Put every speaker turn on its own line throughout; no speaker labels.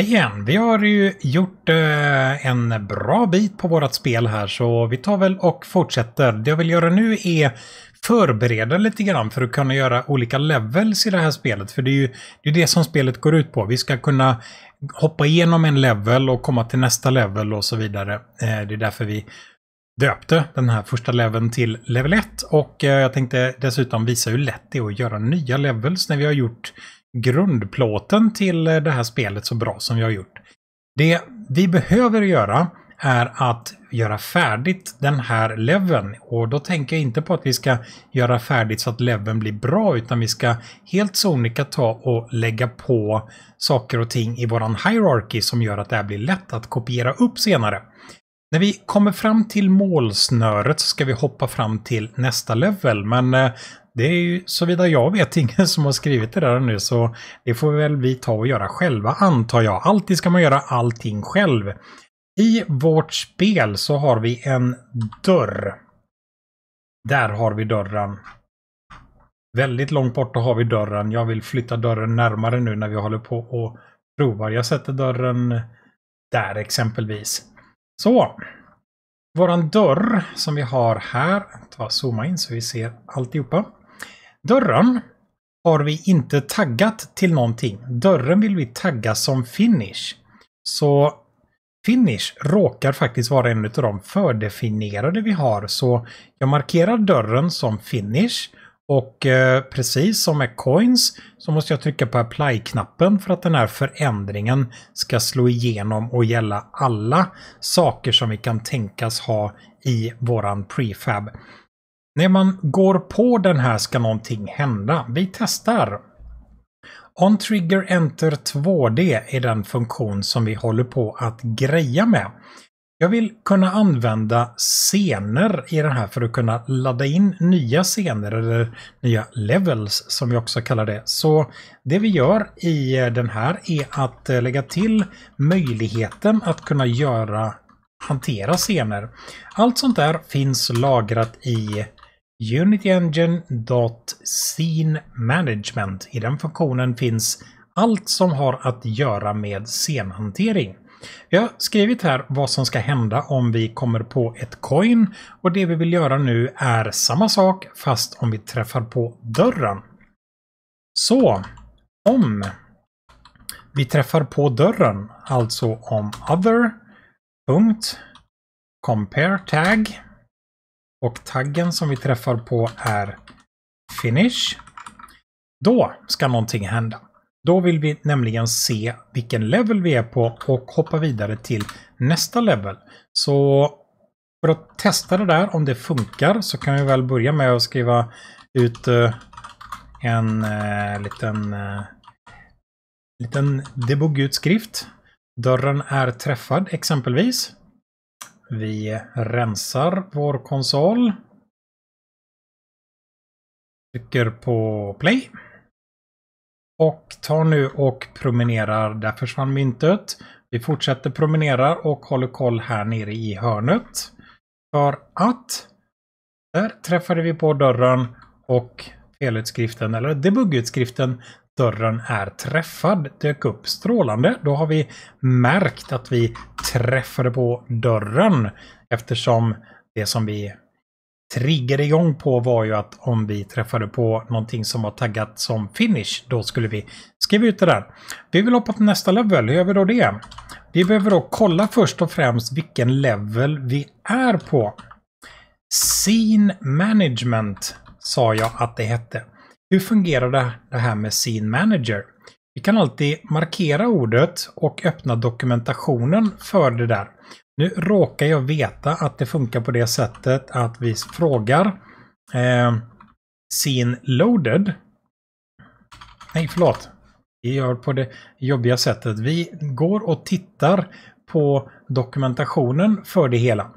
igen. Vi har ju gjort eh, en bra bit på vårt spel här så vi tar väl och fortsätter. Det jag vill göra nu är förbereda lite grann för att kunna göra olika levels i det här spelet. För det är ju det, är det som spelet går ut på. Vi ska kunna hoppa igenom en level och komma till nästa level och så vidare. Eh, det är därför vi döpte den här första leveln till level 1 och eh, jag tänkte dessutom visa hur lätt det är att göra nya levels när vi har gjort grundplåten till eh, det här spelet så bra som vi har gjort. Det vi behöver göra är att göra färdigt den här leveln. Och då tänker jag inte på att vi ska göra färdigt så att leveln blir bra, utan vi ska helt sonika ta och lägga på saker och ting i våran hierarchy som gör att det här blir lätt att kopiera upp senare. När vi kommer fram till målsnöret så ska vi hoppa fram till nästa level, men eh, det är ju såvida jag vet ingen som har skrivit det där nu så det får väl vi ta och göra själva antar jag. Alltid ska man göra allting själv. I vårt spel så har vi en dörr. Där har vi dörren. Väldigt långt borta har vi dörren. Jag vill flytta dörren närmare nu när vi håller på och provar. Jag sätter dörren där exempelvis. Så. Våran dörr som vi har här, ta zooma in så vi ser alltihopa. Dörren har vi inte taggat till någonting. Dörren vill vi tagga som finish. Så finish råkar faktiskt vara en av de fördefinierade vi har. Så jag markerar dörren som finish och eh, precis som med coins så måste jag trycka på apply-knappen för att den här förändringen ska slå igenom och gälla alla saker som vi kan tänkas ha i våran prefab. När man går på den här ska någonting hända. Vi testar. On-trigger Enter 2D är den funktion som vi håller på att greja med. Jag vill kunna använda scener i den här för att kunna ladda in nya scener eller nya levels som vi också kallar det. Så det vi gör i den här är att eh, lägga till möjligheten att kunna göra hantera scener. Allt sånt där finns lagrat i Unity Engine.scene I den funktionen finns allt som har att göra med scenhantering. Vi har skrivit här vad som ska hända om vi kommer på ett coin och det vi vill göra nu är samma sak fast om vi träffar på dörren. Så om vi träffar på dörren, alltså om other, punkt, compare tag, och taggen som vi träffar på är Finish. Då ska någonting hända. Då vill vi nämligen se vilken level vi är på och hoppa vidare till nästa level. Så för att testa det där, om det funkar, så kan vi väl börja med att skriva ut eh, en eh, liten, eh, liten debugutskrift. Dörren är träffad exempelvis. Vi rensar vår konsol. Trycker på play. Och tar nu och promenerar. Där försvann myntet. Vi fortsätter promenera och håller koll här nere i hörnet. För att där träffade vi på dörren och felutskriften eller debuggutskriften dörren är träffad dök upp strålande. Då har vi märkt att vi träffade på dörren eftersom det som vi triggade igång på var ju att om vi träffade på någonting som var taggat som finish, då skulle vi skriva ut det där. Vi vill hoppa till nästa level, hur gör vi då det? Vi behöver då kolla först och främst vilken level vi är på. Scene management sa jag att det hette hur fungerar det här med Scene Manager? Vi kan alltid markera ordet och öppna dokumentationen för det där. Nu råkar jag veta att det funkar på det sättet att vi frågar eh, Scene Loaded. Nej, förlåt. Vi gör på det jobbiga sättet. Vi går och tittar på dokumentationen för det hela.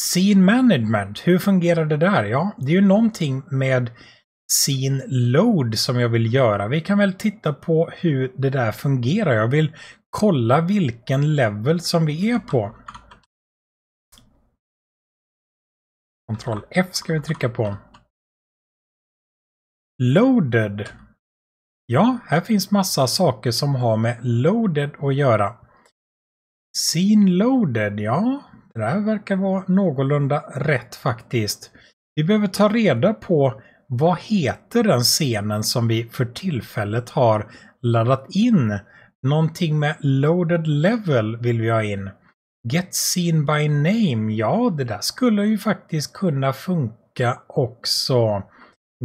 Scene Management, hur fungerar det där? Ja, det är ju någonting med scene load som jag vill göra. Vi kan väl titta på hur det där fungerar. Jag vill kolla vilken level som vi är på. Ctrl F ska vi trycka på. Loaded. Ja, här finns massa saker som har med loaded att göra. Scene loaded, ja, det där verkar vara någorlunda rätt faktiskt. Vi behöver ta reda på vad heter den scenen som vi för tillfället har laddat in? Någonting med loaded level vill vi ha in. Get seen by name, ja det där skulle ju faktiskt kunna funka också.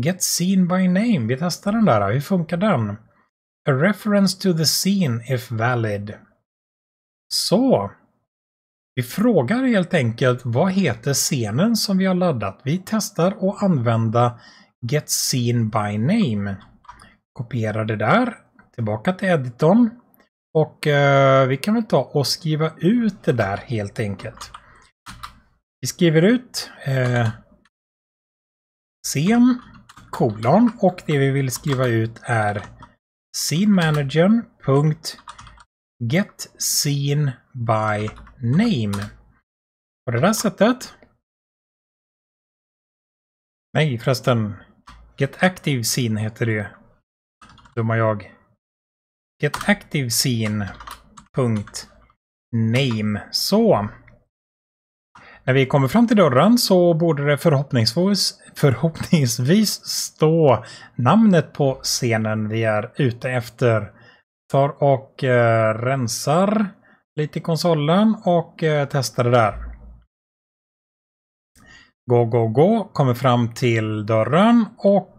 Get seen by name, vi testar den där, hur funkar den? A reference to the scene if valid. Så. Vi frågar helt enkelt vad heter scenen som vi har laddat. Vi testar att använda Get Seen By Name. Kopiera det där. Tillbaka till editorn. Och eh, vi kan väl ta och skriva ut det där helt enkelt. Vi skriver ut eh, scen kolon och det vi vill skriva ut är scenmanagern.getSeenByName. På det där sättet. Nej förresten, Get active scene heter det ju. Dumma jag. Get active scene. Punkt. Name. Så. När vi kommer fram till dörren så borde det förhoppningsvis, förhoppningsvis stå namnet på scenen vi är ute efter. Tar och eh, rensar lite i konsolen och eh, testar det där gå, gå, gå, kommer fram till dörren och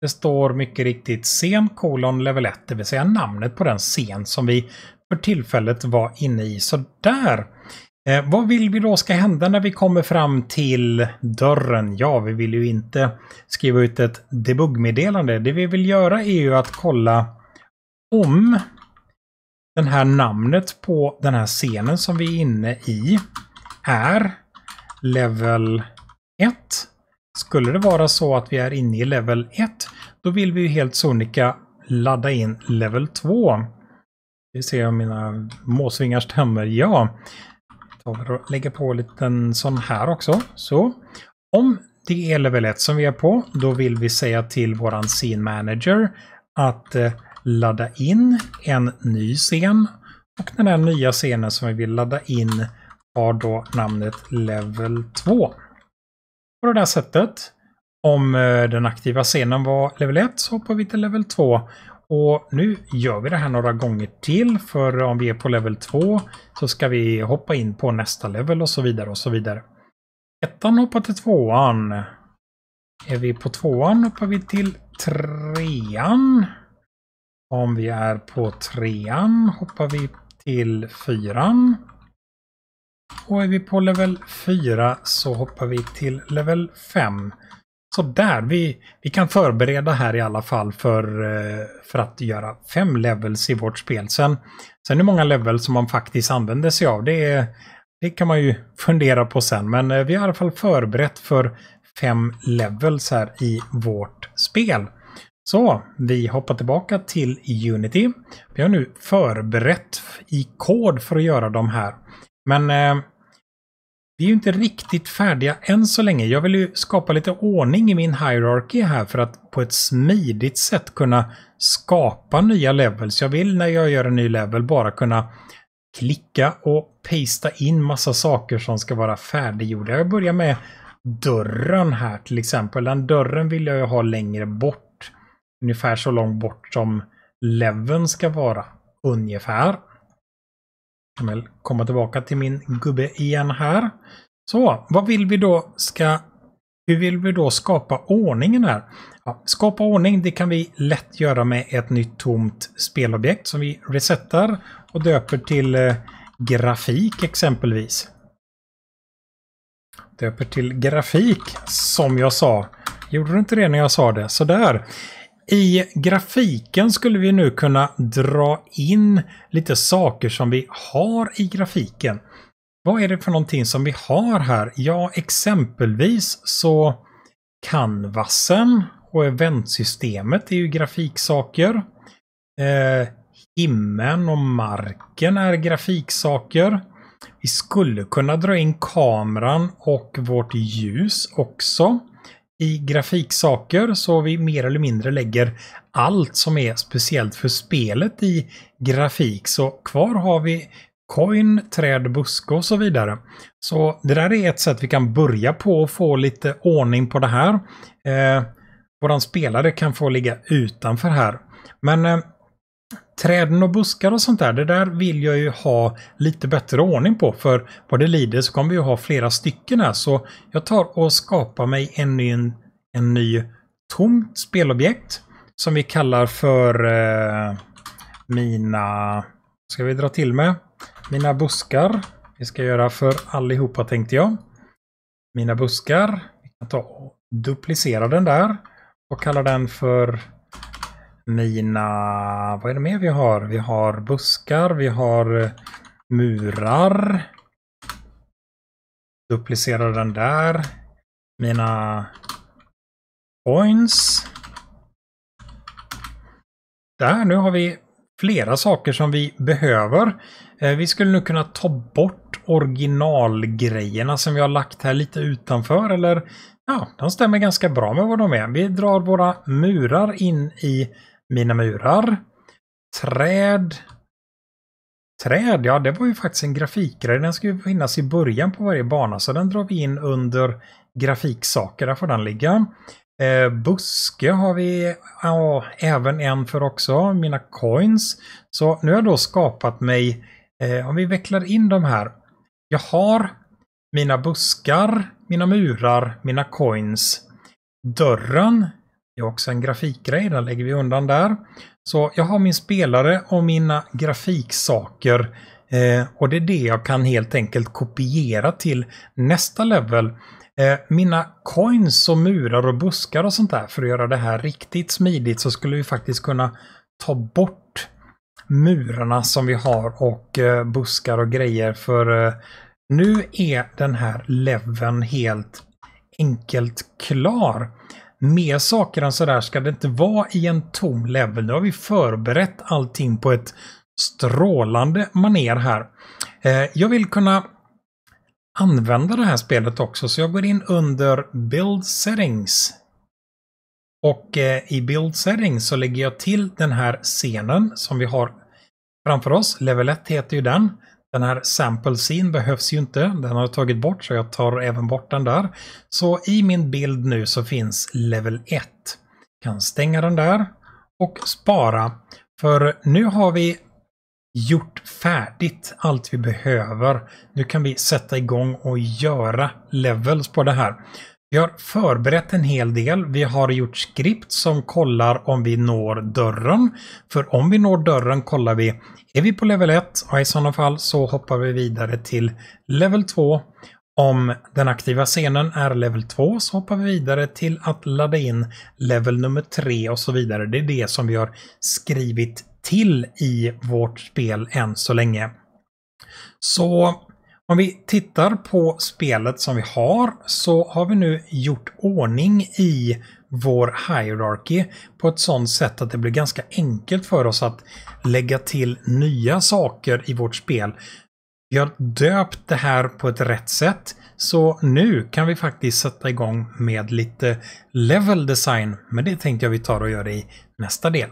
det står mycket riktigt scen kolon level 1, det vill säga namnet på den scen som vi för tillfället var inne i. Så där! Eh, vad vill vi då ska hända när vi kommer fram till dörren? Ja, vi vill ju inte skriva ut ett debuggmeddelande. Det vi vill göra är ju att kolla om den här namnet på den här scenen som vi är inne i är level 1. Skulle det vara så att vi är inne i level 1, då vill vi ju helt sonika ladda in level 2. Vi ser om mina måsvingar stämmer. Ja. Jag lägger på en liten sån här också. Så. Om det är level 1 som vi är på, då vill vi säga till våran scene manager att eh, ladda in en ny scen. Och den här nya scenen som vi vill ladda in har då namnet level 2. På det där sättet, om eh, den aktiva scenen var level 1 så hoppar vi till level 2. Och nu gör vi det här några gånger till för om vi är på level 2 så ska vi hoppa in på nästa level och så vidare och så vidare. Ettan hoppar till tvåan. Är vi på tvåan hoppar vi till trean. Om vi är på trean hoppar vi till fyran. Och är vi på level 4 så hoppar vi till level 5. Så där, vi, vi kan förbereda här i alla fall för, eh, för att göra fem levels i vårt spel. Sen, sen hur många level som man faktiskt använder sig av, det, det kan man ju fundera på sen. Men eh, vi har i alla fall förberett för fem levels här i vårt spel. Så vi hoppar tillbaka till Unity. Vi har nu förberett i kod för att göra de här men eh, vi är ju inte riktigt färdiga än så länge. Jag vill ju skapa lite ordning i min hierarki här för att på ett smidigt sätt kunna skapa nya levels. Jag vill när jag gör en ny level bara kunna klicka och pasta in massa saker som ska vara färdiggjorda. Jag börjar med dörren här till exempel. Den dörren vill jag ju ha längre bort. Ungefär så långt bort som leveln ska vara. Ungefär kan väl komma tillbaka till min gubbe igen här. Så, vad vill vi då ska... Hur vill vi då skapa ordningen här? Ja, skapa ordning, det kan vi lätt göra med ett nytt tomt spelobjekt som vi resetar och döper till eh, grafik exempelvis. Döper till grafik, som jag sa. Gjorde du inte det när jag sa det? Sådär. I grafiken skulle vi nu kunna dra in lite saker som vi har i grafiken. Vad är det för någonting som vi har här? Ja, exempelvis så canvasen och eventsystemet är ju grafiksaker. Eh, himlen och marken är grafiksaker. Vi skulle kunna dra in kameran och vårt ljus också. I grafiksaker så vi mer eller mindre lägger allt som är speciellt för spelet i grafik. Så kvar har vi coin, träd, buske och så vidare. Så det där är ett sätt vi kan börja på och få lite ordning på det här. Eh, Våran spelare kan få ligga utanför här. Men eh, träden och buskar och sånt där, det där vill jag ju ha lite bättre ordning på för vad det lider så kommer vi ju ha flera stycken här så jag tar och skapar mig en ny, en ny tom spelobjekt som vi kallar för eh, mina, ska vi dra till med, mina buskar. Vi ska göra för allihopa tänkte jag. Mina buskar. Vi kan ta och duplicera den där och kalla den för mina, vad är det mer vi har? Vi har buskar, vi har eh, murar. Duplicerar den där. Mina points. Där, nu har vi flera saker som vi behöver. Eh, vi skulle nu kunna ta bort originalgrejerna som vi har lagt här lite utanför eller ja, de stämmer ganska bra med vad de är. Vi drar våra murar in i mina murar, träd. Träd, ja det var ju faktiskt en grafikgrej. Den ska ju finnas i början på varje bana så den drar vi in under grafiksaker. Där får den ligga. Eh, buske har vi ja, även en för också, mina coins. Så nu har jag då skapat mig, eh, om vi vecklar in de här. Jag har mina buskar, mina murar, mina coins. Dörren det är också en grafikgrej, den lägger vi undan där. Så jag har min spelare och mina grafiksaker. Eh, och det är det jag kan helt enkelt kopiera till nästa level. Eh, mina coins och murar och buskar och sånt där, för att göra det här riktigt smidigt så skulle vi faktiskt kunna ta bort murarna som vi har och eh, buskar och grejer för eh, nu är den här leveln helt enkelt klar mer saker än sådär ska det inte vara i en tom level. Nu har vi förberett allting på ett strålande maner här. Eh, jag vill kunna använda det här spelet också så jag går in under Build Settings. Och eh, i Build Settings så lägger jag till den här scenen som vi har framför oss. Level 1 heter ju den. Den här sample scene behövs ju inte, den har jag tagit bort så jag tar även bort den där. Så i min bild nu så finns level 1. kan stänga den där och spara. För nu har vi gjort färdigt allt vi behöver. Nu kan vi sätta igång och göra levels på det här. Vi har förberett en hel del. Vi har gjort skript som kollar om vi når dörren. För om vi når dörren kollar vi, är vi på level 1? Och i sådana fall så hoppar vi vidare till level 2. Om den aktiva scenen är level 2 så hoppar vi vidare till att ladda in level nummer 3 och så vidare. Det är det som vi har skrivit till i vårt spel än så länge. Så om vi tittar på spelet som vi har så har vi nu gjort ordning i vår hierarchy på ett sådant sätt att det blir ganska enkelt för oss att lägga till nya saker i vårt spel. Vi har döpt det här på ett rätt sätt så nu kan vi faktiskt sätta igång med lite level design men det tänkte jag vi tar och gör i nästa del.